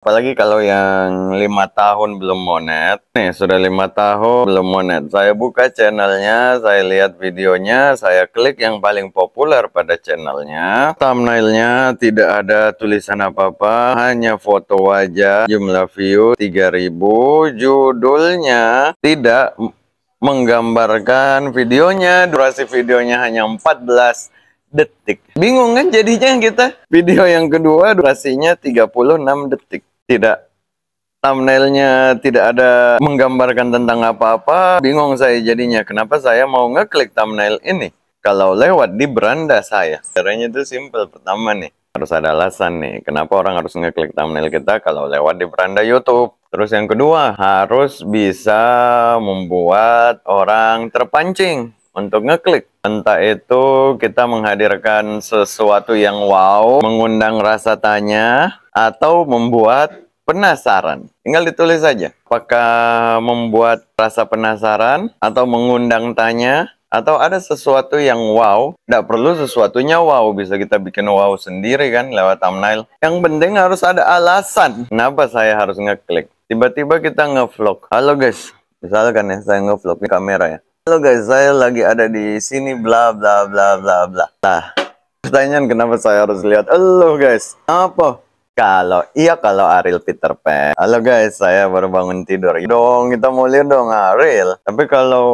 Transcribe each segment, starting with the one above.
Apalagi kalau yang lima tahun belum monet, nih sudah lima tahun belum monet. Saya buka channelnya, saya lihat videonya, saya klik yang paling populer pada channelnya. Thumbnailnya tidak ada tulisan apa-apa, hanya foto wajah, jumlah view 3000, judulnya tidak menggambarkan videonya, durasi videonya hanya 14 detik. Bingung kan jadinya kita? Video yang kedua durasinya 36 detik tidak thumbnailnya tidak ada menggambarkan tentang apa-apa, bingung saya jadinya. Kenapa saya mau ngeklik thumbnail ini? Kalau lewat di beranda saya. Caranya itu simple. Pertama nih, harus ada alasan nih. Kenapa orang harus ngeklik thumbnail kita kalau lewat di beranda YouTube? Terus yang kedua, harus bisa membuat orang terpancing untuk ngeklik. Entah itu kita menghadirkan sesuatu yang wow, mengundang rasa tanya, atau membuat penasaran. Tinggal ditulis saja. Apakah membuat rasa penasaran, atau mengundang tanya, atau ada sesuatu yang wow. Tidak perlu sesuatunya wow, bisa kita bikin wow sendiri kan lewat thumbnail. Yang penting harus ada alasan kenapa saya harus ngeklik. Tiba-tiba kita ngevlog. Halo guys, misalkan ya saya ngevlog di kamera ya Halo guys, saya lagi ada di sini bla bla bla bla bla. Nah, pertanyaan kenapa saya harus lihat Halo guys. Apa? Kalau iya kalau Ariel Peter Pan. Halo guys, saya baru bangun tidur. Iya dong, kita mau lihat dong Ariel. Tapi kalau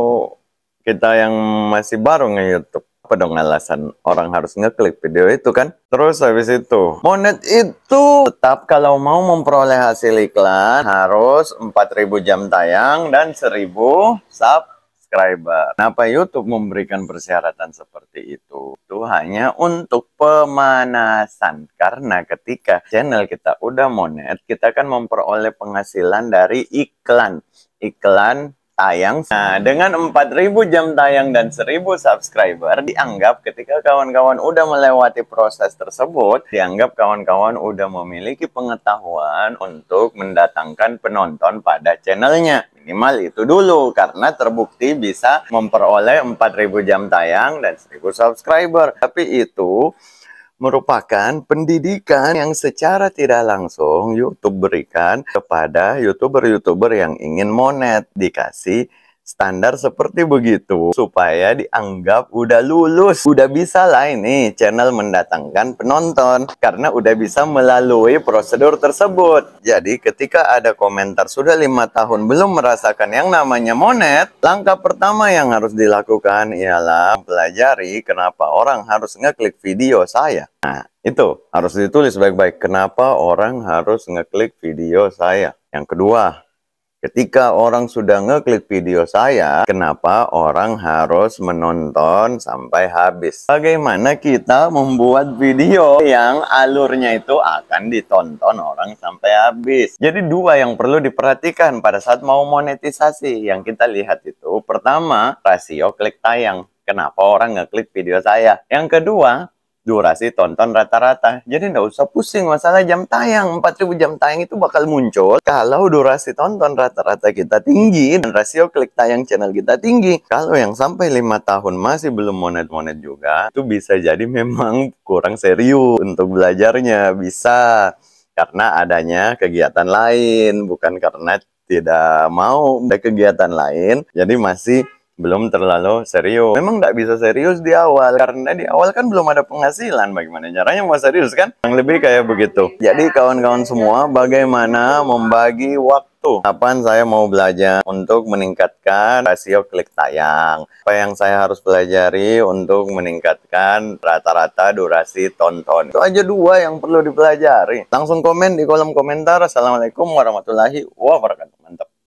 kita yang masih baru nge-YouTube, apa dong alasan orang harus ngeklik video itu kan? Terus habis itu, monet itu tetap kalau mau memperoleh hasil iklan harus 4000 jam tayang dan 1000 sub subscriber. Kenapa YouTube memberikan persyaratan seperti itu? Itu hanya untuk pemanasan. Karena ketika channel kita udah monet, kita akan memperoleh penghasilan dari iklan. Iklan tayang. Nah, dengan 4000 jam tayang dan 1000 subscriber, dianggap ketika kawan-kawan udah melewati proses tersebut, dianggap kawan-kawan udah memiliki pengetahuan untuk mendatangkan penonton pada channelnya. Minimal itu dulu, karena terbukti bisa memperoleh 4000 jam tayang dan 1000 subscriber. Tapi itu merupakan pendidikan yang secara tidak langsung YouTube berikan kepada YouTuber-YouTuber yang ingin monet dikasih standar seperti begitu supaya dianggap udah lulus udah bisa lah ini channel mendatangkan penonton karena udah bisa melalui prosedur tersebut jadi ketika ada komentar sudah lima tahun belum merasakan yang namanya monet langkah pertama yang harus dilakukan ialah pelajari kenapa orang harus ngeklik video saya nah itu harus ditulis baik-baik kenapa orang harus ngeklik video saya yang kedua Ketika orang sudah ngeklik video saya, kenapa orang harus menonton sampai habis? Bagaimana kita membuat video yang alurnya itu akan ditonton orang sampai habis? Jadi dua yang perlu diperhatikan pada saat mau monetisasi yang kita lihat itu. Pertama, rasio klik tayang. Kenapa orang ngeklik video saya? Yang kedua, durasi tonton rata-rata. Jadi nggak usah pusing masalah jam tayang. 4000 jam tayang itu bakal muncul kalau durasi tonton rata-rata kita tinggi dan rasio klik tayang channel kita tinggi. Kalau yang sampai lima tahun masih belum monet-monet juga, itu bisa jadi memang kurang serius untuk belajarnya. Bisa karena adanya kegiatan lain, bukan karena tidak mau ada kegiatan lain. Jadi masih belum terlalu serius. Memang tidak bisa serius di awal karena di awal kan belum ada penghasilan. Bagaimana caranya mau serius kan? Yang lebih kayak begitu. Jadi kawan-kawan semua bagaimana membagi waktu Kapan saya mau belajar untuk meningkatkan rasio klik tayang? Apa yang saya harus pelajari untuk meningkatkan rata-rata durasi tonton? Itu aja dua yang perlu dipelajari. Langsung komen di kolom komentar. Assalamualaikum warahmatullahi wabarakatuh. Mantap.